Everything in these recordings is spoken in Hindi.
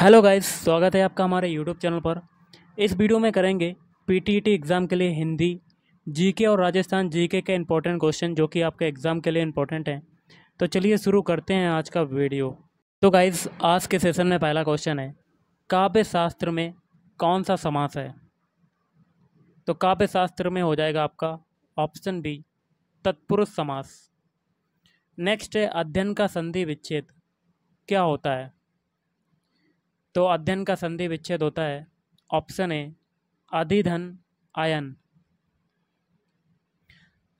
हेलो गाइस स्वागत है आपका हमारे यूट्यूब चैनल पर इस वीडियो में करेंगे पीटीटी e एग्ज़ाम के लिए हिंदी जीके और राजस्थान जीके के इम्पोर्टेंट क्वेश्चन जो कि आपके एग्ज़ाम के लिए इम्पोर्टेंट हैं तो चलिए शुरू करते हैं आज का वीडियो तो गाइस आज के सेशन में पहला क्वेश्चन है काव्य शास्त्र में कौन सा समास है तो काव्य शास्त्र में हो जाएगा आपका ऑप्शन बी तत्पुरुष समास नेक्स्ट है अध्ययन का संधि विच्छेद क्या होता है तो अध्ययन का संधि विच्छेद होता है ऑप्शन ए अधिधन आयन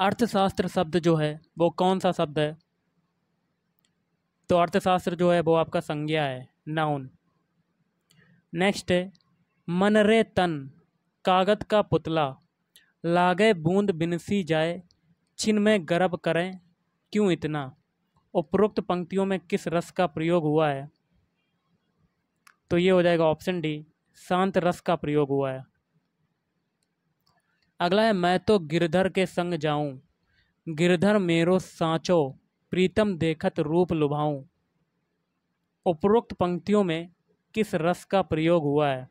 अर्थशास्त्र शब्द जो है वो कौन सा शब्द है तो अर्थशास्त्र जो है वो आपका संज्ञा है नाउन नेक्स्ट है मनरे तन कागत का पुतला लागे बूंद बिनसी जाए छिन में गर्भ करें क्यों इतना उपरोक्त पंक्तियों में किस रस का प्रयोग हुआ है तो ये हो जाएगा ऑप्शन डी शांत रस का प्रयोग हुआ है अगला है मैं तो गिरधर के संग जाऊं गिरधर मेरो सांचो प्रीतम देखत रूप लुभाऊं उपरोक्त पंक्तियों में किस रस का प्रयोग हुआ है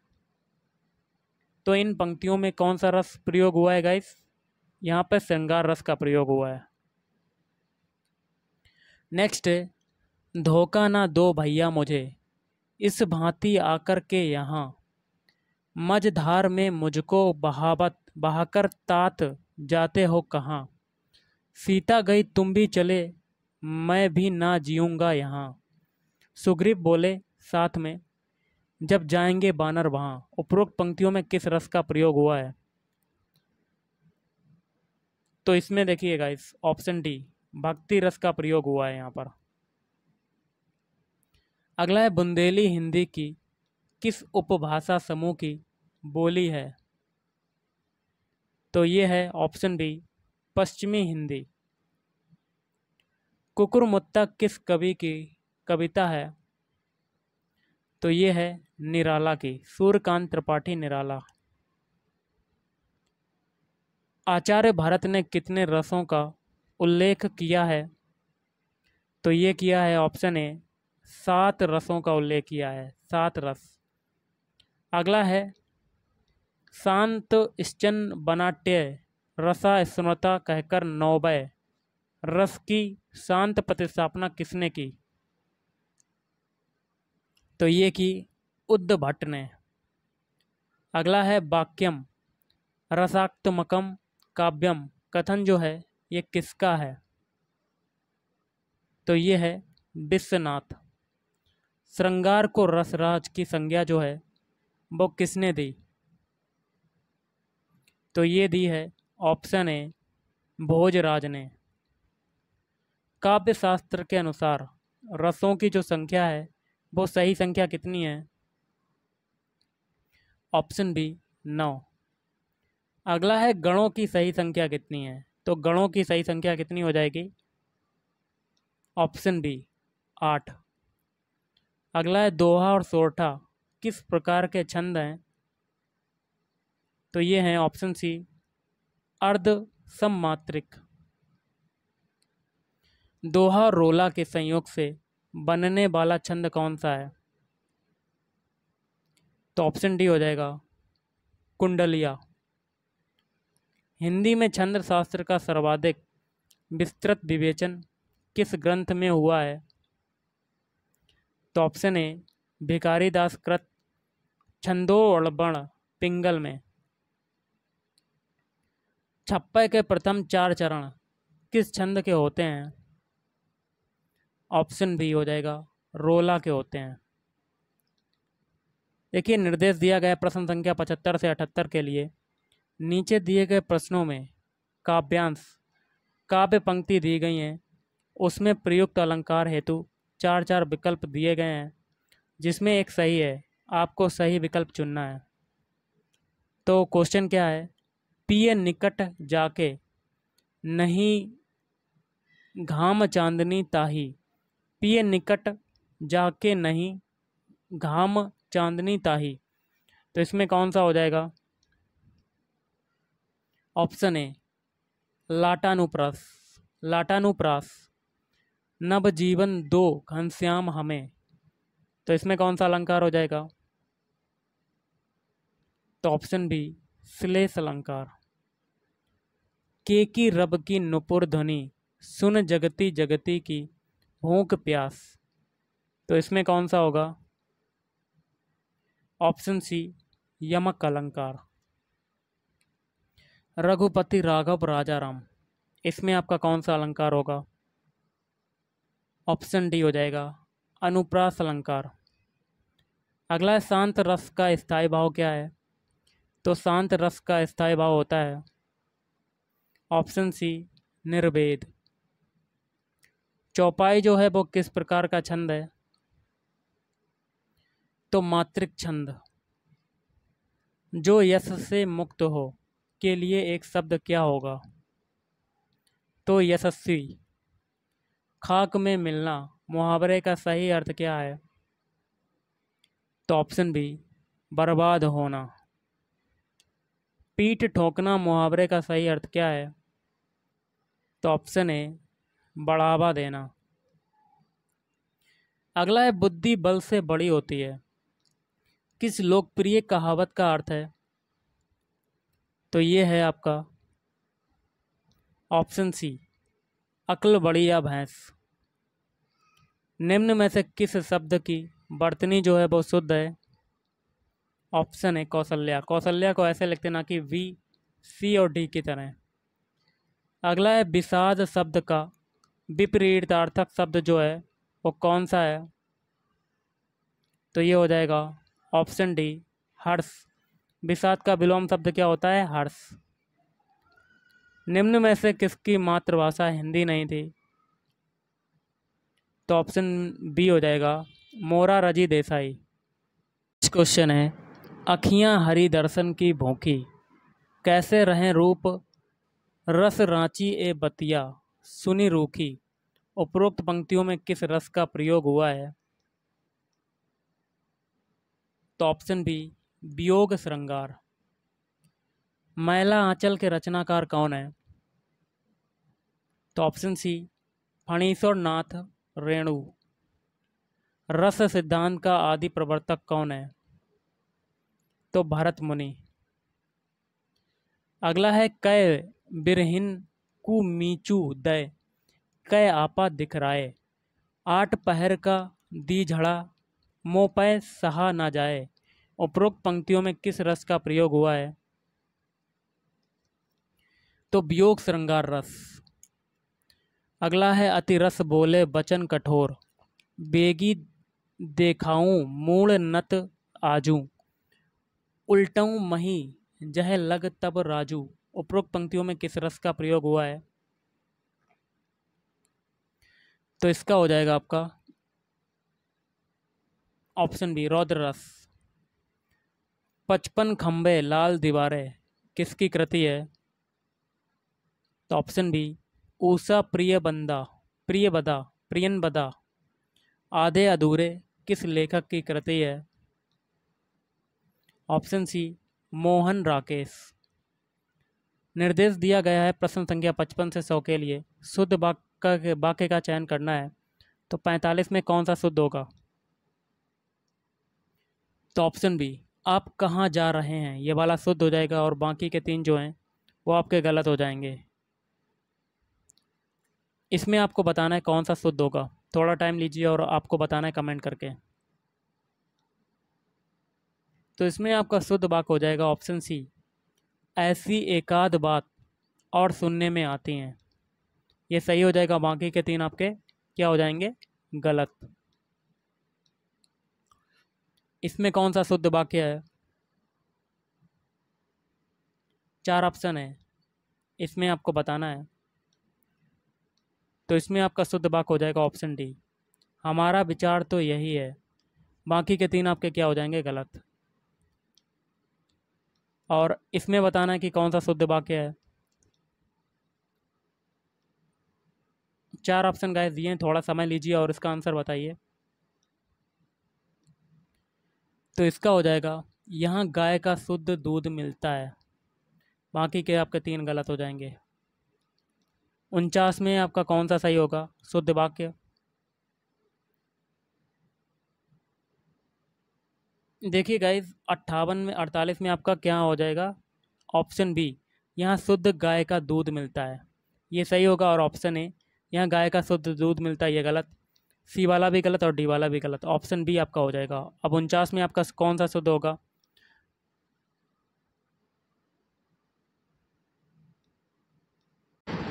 तो इन पंक्तियों में कौन सा रस प्रयोग हुआ है गाइस यहाँ पर श्रृंगार रस का प्रयोग हुआ है नेक्स्ट धोखा ना दो भैया मुझे इस भांति आकर के यहाँ मझधार में मुझको बहावत बहाकर तात जाते हो कहाँ सीता गई तुम भी चले मैं भी ना जीऊँगा यहाँ सुग्रीव बोले साथ में जब जाएंगे बानर वहाँ उपरोक्त पंक्तियों में किस रस का प्रयोग हुआ है तो इसमें देखिएगा इस ऑप्शन डी भक्ति रस का प्रयोग हुआ है यहाँ पर अगला है बुंदेली हिंदी की किस उपभाषा समूह की बोली है तो ये है ऑप्शन बी पश्चिमी हिंदी कुकुरमुत्ता किस कवि की कविता है तो ये है निराला की सूर्यकांत त्रिपाठी निराला आचार्य भारत ने कितने रसों का उल्लेख किया है तो ये किया है ऑप्शन ए सात रसों का उल्लेख किया है सात रस अगला है शांत स्चन बनाट्य रसा स्मृता कहकर नौबय रस की शांत प्रतिस्थापना किसने की तो ये की उद्ध भट्ट ने अगला है वाक्यम रसात्मकम काव्यम कथन जो है ये किसका है तो ये है विश्वनाथ श्रृंगार को रसराज की संज्ञा जो है वो किसने दी तो ये दी है ऑप्शन ए भोजराज ने काव्य शास्त्र के अनुसार रसों की जो संख्या है वो सही संख्या कितनी है ऑप्शन बी नौ अगला है गणों की सही संख्या कितनी है तो गणों की सही संख्या कितनी हो जाएगी ऑप्शन बी आठ अगला है दोहा और सोरठा किस प्रकार के छंद हैं तो ये हैं ऑप्शन सी अर्ध सममात्रिक दोहा रोला के संयोग से बनने वाला छंद कौन सा है तो ऑप्शन डी हो जाएगा कुंडलिया हिंदी में छंद शास्त्र का सर्वाधिक विस्तृत विवेचन किस ग्रंथ में हुआ है तो ऑप्शन ए भिकारी दास कृत अड़बण पिंगल में छप्पे के प्रथम चार चरण किस छंद के होते हैं ऑप्शन बी हो जाएगा रोला के होते हैं देखिए निर्देश दिया गया प्रश्न संख्या पचहत्तर से अठहत्तर के लिए नीचे दिए गए प्रश्नों में काव्यांश काव्य पंक्ति दी गई हैं उसमें प्रयुक्त अलंकार हेतु चार चार विकल्प दिए गए हैं जिसमें एक सही है आपको सही विकल्प चुनना है तो क्वेश्चन क्या है पिए निकट जाके नहीं घाम चांदनी ताही पिए निकट जाके नहीं घाम चांदनी ताही तो इसमें कौन सा हो जाएगा ऑप्शन ए लाटानुप्रास लाटानुप्रास नव जीवन दो घनश्याम हमें तो इसमें कौन सा अलंकार हो जाएगा तो ऑप्शन बी श्लेष अलंकार के की रब की नुपुर ध्वनि सुन जगती जगती की भूख प्यास तो इसमें कौन सा होगा ऑप्शन सी यमक अलंकार रघुपति राघव राजा राम इसमें आपका कौन सा अलंकार होगा ऑप्शन डी हो जाएगा अनुप्रास अलंकार अगला है शांत रस का स्थायी भाव क्या है तो शांत रस का स्थायी भाव होता है ऑप्शन सी निर्वेद चौपाई जो है वो किस प्रकार का छंद है तो मातृक छंद जो यश से मुक्त हो के लिए एक शब्द क्या होगा तो यशस्वी खाक में मिलना मुहावरे का सही अर्थ क्या है तो ऑप्शन बी बर्बाद होना पीठ ठोकना मुहावरे का सही अर्थ क्या है तो ऑप्शन ए बढ़ावा देना अगला है बुद्धि बल से बड़ी होती है किस लोकप्रिय कहावत का अर्थ है तो ये है आपका ऑप्शन सी अक्ल बड़ी या भैंस निम्न में से किस शब्द की बर्तनी जो है वो शुद्ध है ऑप्शन है कौशल्या कौशल्या को ऐसे लिखते ना कि वी सी और डी की तरह अगला है विषाद शब्द का विपरीतार्थक शब्द जो है वो कौन सा है तो ये हो जाएगा ऑप्शन डी हर्ष विषाद का विलोम शब्द क्या होता है हर्ष निम्न में से किसकी मातृभाषा हिंदी नहीं थी तो ऑप्शन बी हो जाएगा मोरा रजी देसाई क्वेश्चन है अखियां हरी दर्शन की भूखी कैसे रहें रूप रस रांची ए बतिया सुनी रूखी उपरोक्त पंक्तियों में किस रस का प्रयोग हुआ है तो ऑप्शन बी वियोग श्रृंगार मैला आंचल के रचनाकार कौन है तो ऑप्शन सी फणीश्वर नाथ रेणु रस सिद्धांत का आदि प्रवर्तक कौन है तो भरत मुनि अगला है कय बिरहिन कु मीचू दय कय आपा दिखराए आठ पहर का दी झड़ा मोह सहा ना जाए उपरोक्त पंक्तियों में किस रस का प्रयोग हुआ है तो वियोग श्रृंगार रस अगला है अति रस बोले बचन कठोर बेगी देखाऊं मूड़ नत आजू उल्टऊ मही जह लग तब राजू उपरोक्त पंक्तियों में किस रस का प्रयोग हुआ है तो इसका हो जाएगा आपका ऑप्शन बी रौद्र रस पचपन खम्बे लाल दीवारें किसकी कृति है तो ऑप्शन बी ऊषा प्रिय बंदा प्रिय बदा प्रियन बदा आधे अधूरे किस लेखक की कृति है ऑप्शन सी मोहन राकेश निर्देश दिया गया है प्रश्न संख्या पचपन से सौ के लिए शुद्ध वाक्य वाक्य का चयन करना है तो पैंतालीस में कौन सा शुद्ध होगा तो ऑप्शन बी आप कहाँ जा रहे हैं ये वाला शुद्ध हो जाएगा और बाकी के तीन जो हैं वो आपके गलत हो जाएंगे इसमें आपको बताना है कौन सा शुद्ध होगा थोड़ा टाइम लीजिए और आपको बताना है कमेंट करके तो इसमें आपका शुद्ध वाक हो जाएगा ऑप्शन सी ऐसी एकाध बात और सुनने में आती हैं ये सही हो जाएगा बाकी के तीन आपके क्या हो जाएंगे गलत इसमें कौन सा शुद्ध वाक्य है चार ऑप्शन है इसमें आपको बताना है तो इसमें आपका शुद्ध वाक हो जाएगा ऑप्शन डी हमारा विचार तो यही है बाकी के तीन आपके क्या हो जाएंगे गलत और इसमें बताना है कि कौन सा शुद्ध वाक्य है चार ऑप्शन गाइस दिए थोड़ा समय लीजिए और इसका आंसर बताइए तो इसका हो जाएगा यहाँ गाय का शुद्ध दूध मिलता है बाकी के आपके तीन गलत हो जाएंगे उनचास में आपका कौन सा सही होगा शुद्ध वाक्य देखिए गाइज अट्ठावन में अड़तालीस में आपका क्या हो जाएगा ऑप्शन बी यहाँ शुद्ध गाय का दूध मिलता है ये सही होगा और ऑप्शन ए यहाँ गाय का शुद्ध दूध मिलता है ये गलत सी वाला भी गलत और डी वाला भी गलत ऑप्शन बी आपका हो जाएगा अब उनचास में आपका कौन सा शुद्ध होगा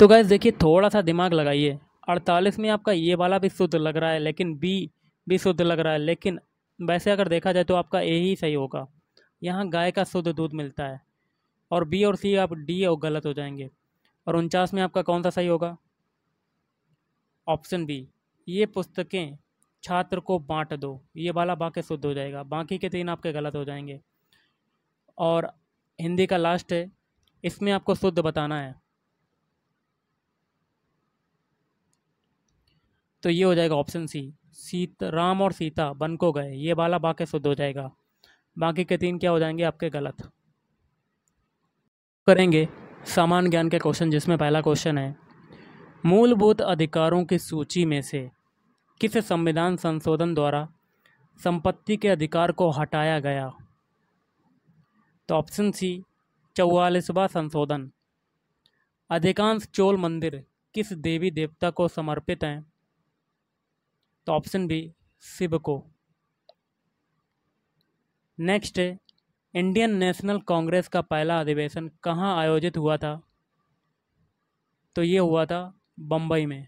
तो गैस देखिए थोड़ा सा दिमाग लगाइए अड़तालीस में आपका ये वाला भी शुद्ध लग रहा है लेकिन बी भी शुद्ध लग रहा है लेकिन वैसे अगर देखा जाए तो आपका ए ही सही होगा यहाँ गाय का शुद्ध दूध मिलता है और बी और सी आप डी और गलत हो जाएंगे और उनचास में आपका कौन सा सही होगा ऑप्शन बी ये पुस्तकें छात्र को बांट दो ये वाला बाकी शुद्ध हो जाएगा बाकी के तीन आपके गलत हो जाएंगे और हिंदी का लास्ट है इसमें आपको शुद्ध बताना है तो ये हो जाएगा ऑप्शन सी सीत राम और सीता बन को गए ये वाला वाक्य शुद्ध हो जाएगा बाकी के तीन क्या हो जाएंगे आपके गलत करेंगे सामान्य ज्ञान के क्वेश्चन जिसमें पहला क्वेश्चन है मूलभूत अधिकारों की सूची में से किस संविधान संशोधन द्वारा संपत्ति के अधिकार को हटाया गया तो ऑप्शन सी चौवालीसवा संशोधन अधिकांश चोल मंदिर किस देवी देवता को समर्पित हैं तो ऑप्शन बी सिबको नेक्स्ट इंडियन नेशनल कांग्रेस का पहला अधिवेशन कहाँ आयोजित हुआ था तो ये हुआ था बम्बई में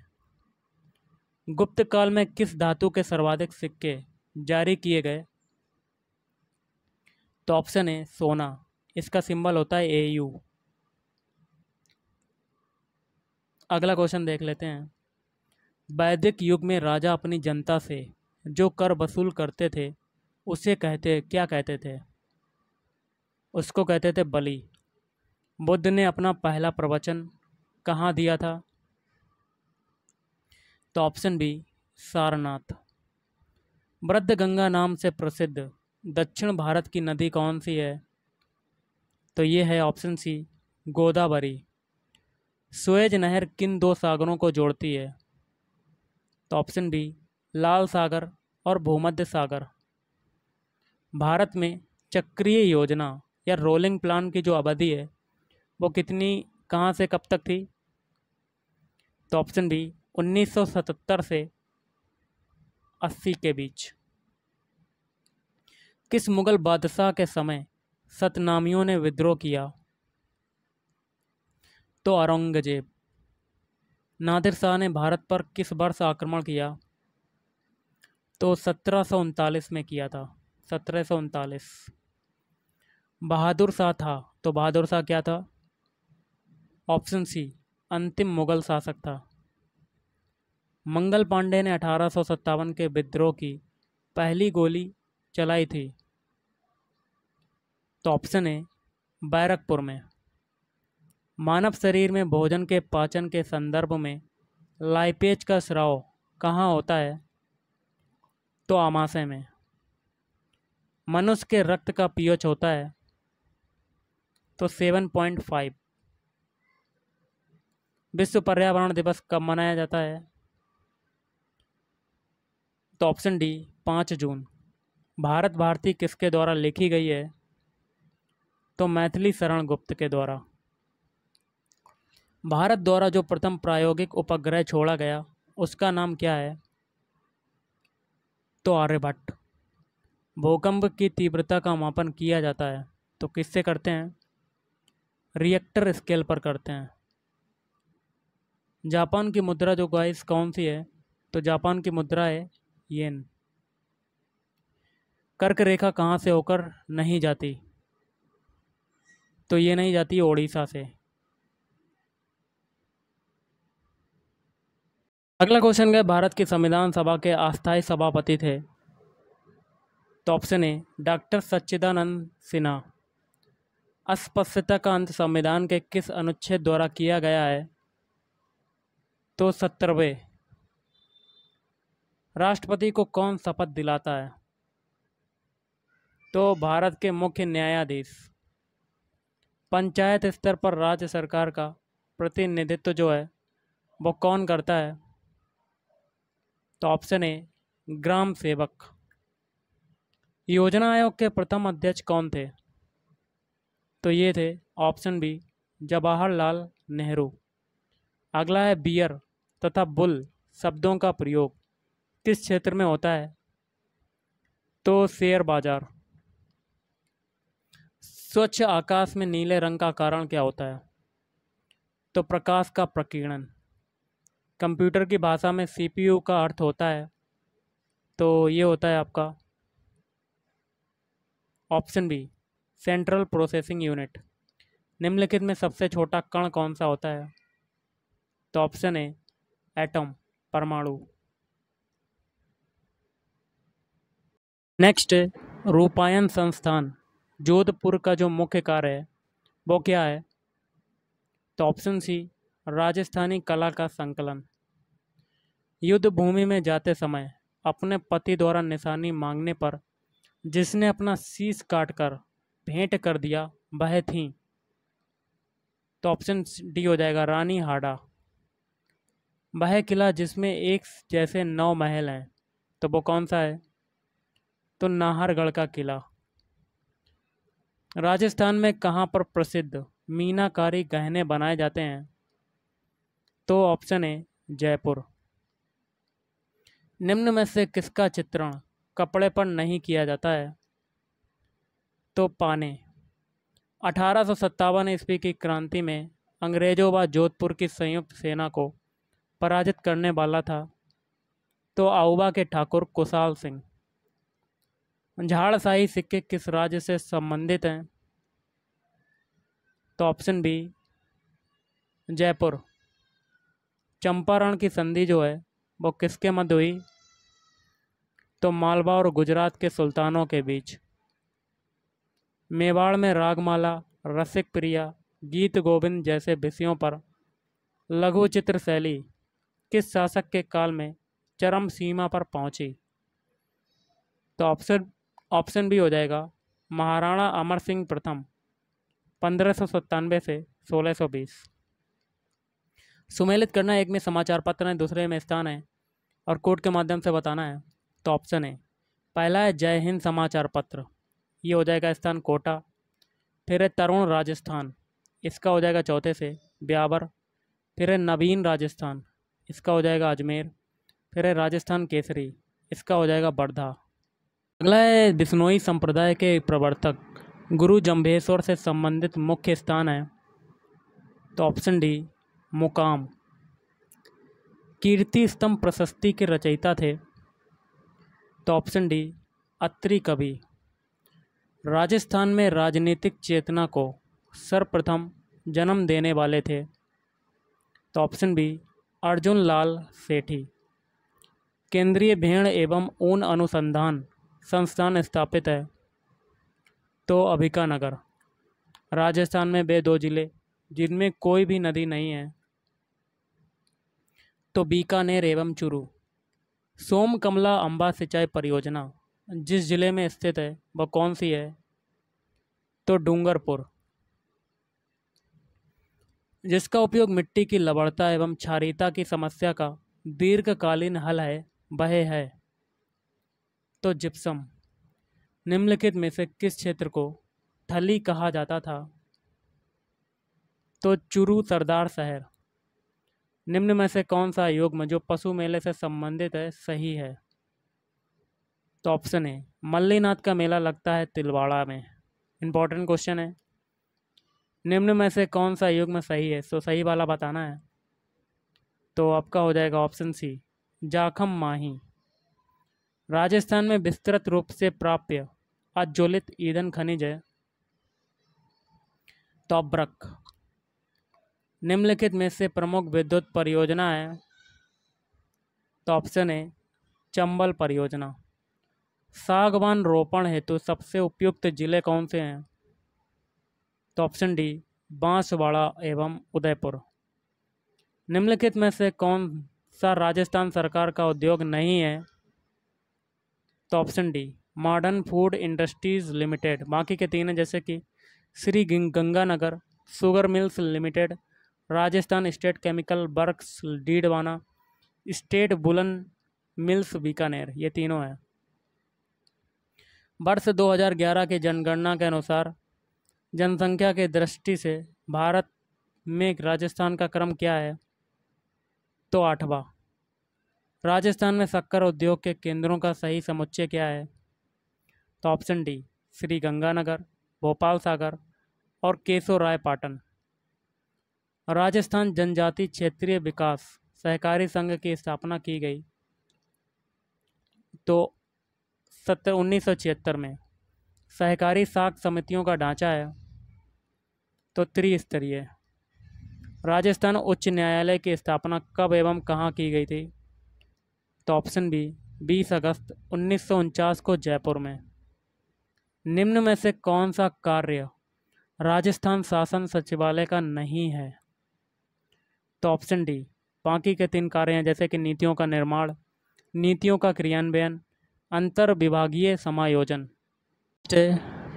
गुप्त काल में किस धातु के सर्वाधिक सिक्के जारी किए गए तो ऑप्शन है सोना इसका सिंबल होता है ए यू अगला क्वेश्चन देख लेते हैं वैदिक युग में राजा अपनी जनता से जो कर वसूल करते थे उसे कहते क्या कहते थे उसको कहते थे बलि बुद्ध ने अपना पहला प्रवचन कहाँ दिया था तो ऑप्शन बी सारनाथ वृद्ध गंगा नाम से प्रसिद्ध दक्षिण भारत की नदी कौन सी है तो ये है ऑप्शन सी गोदावरी सुएज नहर किन दो सागरों को जोड़ती है तो ऑप्शन बी लाल सागर और भूमध्य सागर भारत में चक्रीय योजना या रोलिंग प्लान की जो अवधि है वो कितनी कहाँ से कब तक थी तो ऑप्शन बी 1977 से 80 के बीच किस मुग़ल बादशाह के समय सतनामियों ने विद्रोह किया तो औरंगजेब नादिर शाह ने भारत पर किस वर्ष आक्रमण किया तो सत्रह में किया था सत्रह बहादुर शाह था तो बहादुर शाह क्या था ऑप्शन सी अंतिम मुगल शासक था मंगल पांडे ने अठारह के विद्रोह की पहली गोली चलाई थी तो ऑप्शन है बैरकपुर में मानव शरीर में भोजन के पाचन के संदर्भ में लाइपेज का स्राव कहाँ होता है तो आमाशय में मनुष्य के रक्त का पीएच होता है तो सेवन पॉइंट फाइव विश्व पर्यावरण दिवस कब मनाया जाता है तो ऑप्शन डी पाँच जून भारत भारती किसके द्वारा लिखी गई है तो मैथिली शरण गुप्त के द्वारा भारत द्वारा जो प्रथम प्रायोगिक उपग्रह छोड़ा गया उसका नाम क्या है तो आर्यभट्ट भूकंप की तीव्रता का मापन किया जाता है तो किससे करते हैं रिएक्टर स्केल पर करते हैं जापान की मुद्रा जो गाइस कौन सी है तो जापान की मुद्रा है येन कर्क रेखा कहाँ से होकर नहीं जाती तो ये नहीं जाती ओडिशा से अगला क्वेश्चन है भारत की संविधान सभा के अस्थायी सभापति थे तो option A doctor Sachchidanand Sinha अस्पष्टता का अंत संविधान के किस अनुच्छेद द्वारा किया गया है तो सत्तरवे राष्ट्रपति को कौन शपथ दिलाता है तो भारत के मुख्य न्यायाधीश पंचायत स्तर पर राज्य सरकार का प्रतिनिधित्व जो है वो कौन करता है तो ऑप्शन ए ग्राम सेवक योजना आयोग के प्रथम अध्यक्ष कौन थे तो ये थे ऑप्शन बी जवाहरलाल नेहरू अगला है बियर तथा बुल शब्दों का प्रयोग किस क्षेत्र में होता है तो शेयर बाजार स्वच्छ आकाश में नीले रंग का कारण क्या होता है तो प्रकाश का प्रकीर्णन कंप्यूटर की भाषा में सीपीयू का अर्थ होता है तो ये होता है आपका option B central processing unit निम्नलिखित में सबसे छोटा कण कौन सा होता है तो ऑप्शन ए एटम परमाणु नेक्स्ट रूपायन संस्थान जोधपुर का जो मुख्य कार्य है वो क्या है तो ऑप्शन सी राजस्थानी कला का संकलन युद्ध भूमि में जाते समय अपने पति द्वारा निशानी मांगने पर जिसने अपना शीस काट कर भेंट कर दिया वह थी तो ऑप्शन डी हो जाएगा रानी हाडा वह किला जिसमें एक जैसे नौ महल हैं तो वो कौन सा है तो नाहरगढ़ का किला राजस्थान में कहाँ पर प्रसिद्ध मीनाकारी गहने बनाए जाते हैं तो ऑप्शन है जयपुर निम्न में से किसका चित्रण कपड़े पर नहीं किया जाता है तो पाने अठारह सौ सत्तावन ईस्वी की क्रांति में अंग्रेज़ों व जोधपुर की संयुक्त सेना को पराजित करने वाला था तो आउबा के ठाकुर कुशाल सिंह झाड़शाही सिक्के किस राज्य से संबंधित हैं तो ऑप्शन बी जयपुर चंपारण की संधि जो है वो किसके मध्य हुई तो मालवा और गुजरात के सुल्तानों के बीच मेवाड़ में रागमाला रसिक प्रिया गीत गोविंद जैसे विषयों पर लघु चित्र शैली किस शासक के काल में चरम सीमा पर पहुंची तो ऑप्शन ऑप्शन भी हो जाएगा महाराणा अमर सिंह प्रथम पंद्रह सौ सत्तानवे से सोलह सौ बीस सुमेलित करना एक में समाचार पत्र है दूसरे में स्थान है और कोर्ट के माध्यम से बताना है तो ऑप्शन है पहला है जय हिंद समाचार पत्र ये हो जाएगा स्थान कोटा फिर है तरुण राजस्थान इसका हो जाएगा चौथे से ब्यावर फिर है नवीन राजस्थान इसका हो जाएगा अजमेर फिर है राजस्थान केसरी इसका हो जाएगा बर्धा अगला है बिश्नोई संप्रदाय के प्रवर्तक गुरु जम्भेश्वर से संबंधित मुख्य स्थान है तो ऑप्शन डी मुकाम कीर्ति स्तंभ प्रशस्ति के रचयिता थे तो ऑप्शन डी अत्री कवि राजस्थान में राजनीतिक चेतना को सर्वप्रथम जन्म देने वाले थे तो ऑप्शन बी अर्जुन लाल सेठी केंद्रीय भेड़ एवं ऊन अनुसंधान संस्थान स्थापित है तो अभिका नगर राजस्थान में वे दो जिले जिनमें कोई भी नदी नहीं है तो बीकानेर एवं चुरू सोमकमला अम्बा सिंचाई परियोजना जिस ज़िले में स्थित है वह कौन सी है तो डूंगरपुर जिसका उपयोग मिट्टी की लवणता एवं क्षारीता की समस्या का दीर्घकालीन हल है वह है तो जिप्सम निम्नलिखित में से किस क्षेत्र को थली कहा जाता था तो चुरू सरदार शहर निम्न में से कौन सा युग्म जो पशु मेले से संबंधित है सही है तो ऑप्शन है मल्लीनाथ का मेला लगता है तिलवाड़ा में इंपॉर्टेंट क्वेश्चन है निम्न में से कौन सा युग्म सही है सो तो सही वाला बताना है तो आपका हो जाएगा ऑप्शन सी जाखम माही राजस्थान में विस्तृत रूप से प्राप्य अज्वलित ईंधन खनिज है ब्रक निम्नलिखित में से प्रमुख विद्युत परियोजना है तो ऑप्शन है चंबल परियोजना सागवान रोपण हेतु तो सबसे उपयुक्त जिले कौन से हैं तो ऑप्शन डी बांसवाड़ा एवं उदयपुर निम्नलिखित में से कौन सा राजस्थान सरकार का उद्योग नहीं है तो option D modern food industries limited बाकी के तीन हैं जैसे कि Shri Ganganagar sugar mills limited Rajasthan state chemical works Didwana state woollen mills Bikaner ये तीनों हैं वर्ष 2011 के जनगणना के अनुसार जनसंख्या के दृष्टि से भारत में राजस्थान का क्रम क्या है तो आठवां राजस्थान में शक्कर उद्योग के केंद्रों का सही समुच्चय क्या है तो option D Shri Ganganagar Bhopalsagar और केशो रायपाटन पाटन राजस्थान जनजाति क्षेत्रीय विकास सहकारी संघ की स्थापना की गई तो सत्र उन्नीस में सहकारी साख समितियों का ढांचा है तो त्रिस्तरीय राजस्थान उच्च न्यायालय की स्थापना कब एवं कहाँ की गई थी तो ऑप्शन बी 20 अगस्त उन्नीस को जयपुर में निम्न में से कौन सा कार्य राजस्थान शासन सचिवालय का नहीं है तो ऑप्शन डी बाकी के तीन कार्य हैं जैसे कि नीतियों का निर्माण नीतियों का क्रियान्वयन अंतर विभागीय समायोजन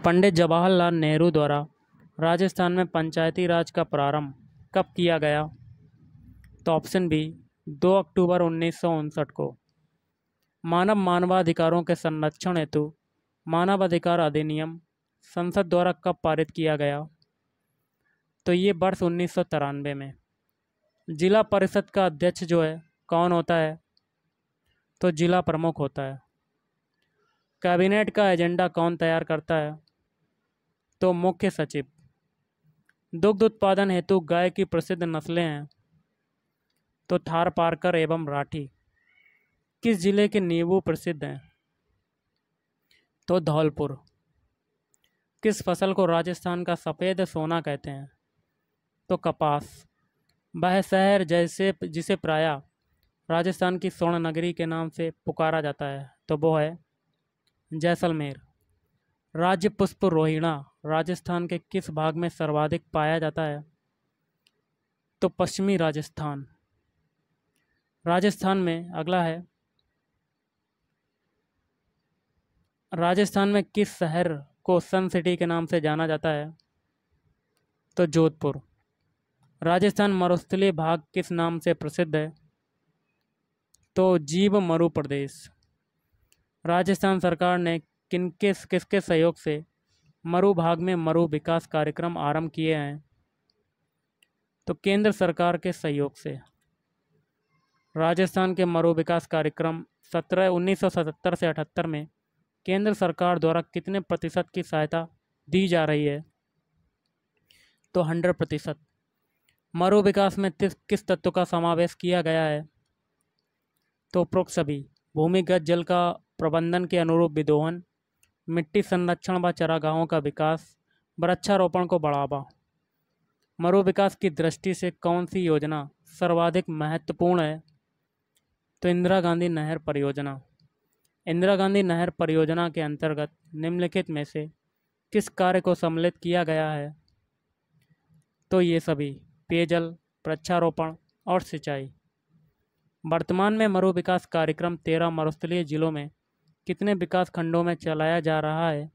पंडित जवाहरलाल नेहरू द्वारा राजस्थान में पंचायती राज का प्रारंभ कब किया गया तो ऑप्शन बी 2 अक्टूबर उन्नीस को मानव मानवाधिकारों के संरक्षण हेतु मानवाधिकार अधिनियम संसद द्वारा कब पारित किया गया तो ये वर्ष उन्नीस में जिला परिषद का अध्यक्ष जो है कौन होता है तो जिला प्रमुख होता है कैबिनेट का एजेंडा कौन तैयार करता है तो मुख्य सचिव दुग्ध उत्पादन हेतु गाय की प्रसिद्ध नस्लें हैं तो थार पारकर एवं राठी किस जिले के नींबू प्रसिद्ध हैं तो धौलपुर किस फसल को राजस्थान का सफ़ेद सोना कहते हैं तो कपास वह शहर जैसे जिसे प्रायः राजस्थान की स्वर्ण नगरी के नाम से पुकारा जाता है तो वो है जैसलमेर राज्य पुष्प रोहिणा राजस्थान के किस भाग में सर्वाधिक पाया जाता है तो पश्चिमी राजस्थान राजस्थान में अगला है राजस्थान में किस शहर को सन सिटी के नाम से जाना जाता है तो जोधपुर राजस्थान मरुस्थली भाग किस नाम से प्रसिद्ध है तो जीव मरु प्रदेश राजस्थान सरकार ने किन किस किसके सहयोग से मरु भाग में मरु विकास कार्यक्रम आरंभ किए हैं तो केंद्र सरकार के सहयोग से राजस्थान के मरु विकास कार्यक्रम सत्रह उन्नीस से अठहत्तर में केंद्र सरकार द्वारा कितने प्रतिशत की सहायता दी जा रही है तो हंड्रेड प्रतिशत मरो विकास में किस तत्व का समावेश किया गया है तो उपरोक्त सभी भूमिगत जल का प्रबंधन के अनुरूप विदोहन मिट्टी संरक्षण व चरागाहों का विकास वृक्षारोपण को बढ़ावा मरु विकास की दृष्टि से कौन सी योजना सर्वाधिक महत्वपूर्ण है तो इंदिरा गांधी नहर परियोजना इंदिरा गांधी नहर परियोजना के अंतर्गत निम्नलिखित में से किस कार्य को सम्मिलित किया गया है तो ये सभी पेयजल वृक्षारोपण और सिंचाई वर्तमान में मरु विकास कार्यक्रम तेरह मरुस्थलीय जिलों में कितने विकास खंडों में चलाया जा रहा है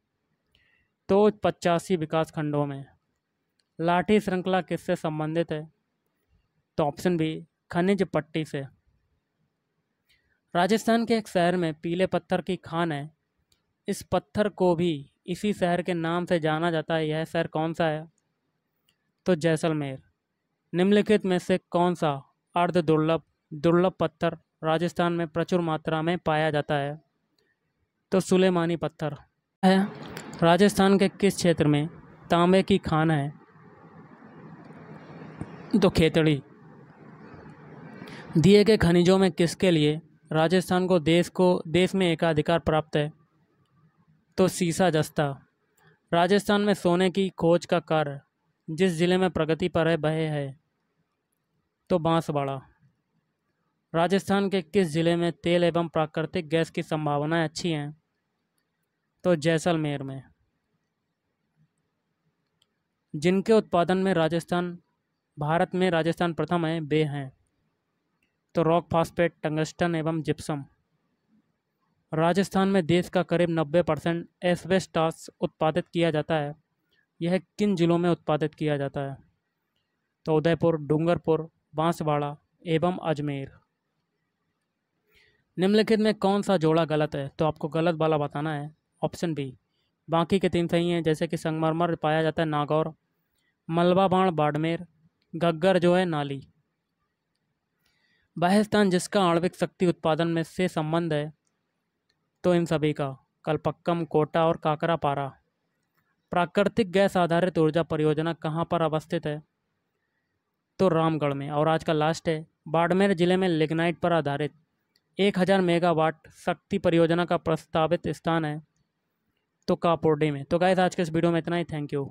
तो पचासी विकास खंडों में लाठी श्रृंखला किससे संबंधित है तो ऑप्शन बी खनिज पट्टी से राजस्थान के एक शहर में पीले पत्थर की खान है इस पत्थर को भी इसी शहर के नाम से जाना जाता है यह शहर कौन सा है तो जैसलमेर निम्नलिखित में से कौन सा अर्ध दुर्लभ दुर्लभ पत्थर राजस्थान में प्रचुर मात्रा में पाया जाता है तो सुलेमानी पत्थर है राजस्थान के किस क्षेत्र में तांबे की खान है तो खेतड़ी दिए गए खनिजों में किसके लिए राजस्थान को देश को देश में एकाधिकार प्राप्त है तो सीसा जस्ता राजस्थान में सोने की खोज का कार्य जिस जिले में प्रगति पर है वह है तो बांसवाड़ा राजस्थान के किस ज़िले में तेल एवं प्राकृतिक गैस की संभावनाएं अच्छी हैं तो जैसलमेर में जिनके उत्पादन में राजस्थान भारत में राजस्थान प्रथम है वे हैं तो रॉक फास्फेट टंगस्टन एवं जिप्सम राजस्थान में देश का करीब 90 परसेंट एसवेस्टास उत्पादित किया जाता है यह किन जिलों में उत्पादित किया जाता है तो उदयपुर डूंगरपुर बांसवाड़ा एवं अजमेर निम्नलिखित में कौन सा जोड़ा गलत है तो आपको गलत वाला बताना है ऑप्शन बी बाकी के तीन सही हैं जैसे कि संगमरमर पाया जाता है नागौर मलबा बाण बाड़मेर गग्गर जो है नाली बाहिस्तान जिसका आणविक शक्ति उत्पादन में से संबंध है तो इन सभी का कलपक्कम कोटा और काकरा पारा प्राकृतिक गैस आधारित ऊर्जा परियोजना कहाँ पर अवस्थित है तो रामगढ़ में और आज का लास्ट है बाड़मेर जिले में लिग्नाइट पर आधारित 1000 मेगावाट शक्ति परियोजना का प्रस्तावित स्थान है तो कापोर्डी में तो गाय आज के इस वीडियो में इतना ही थैंक यू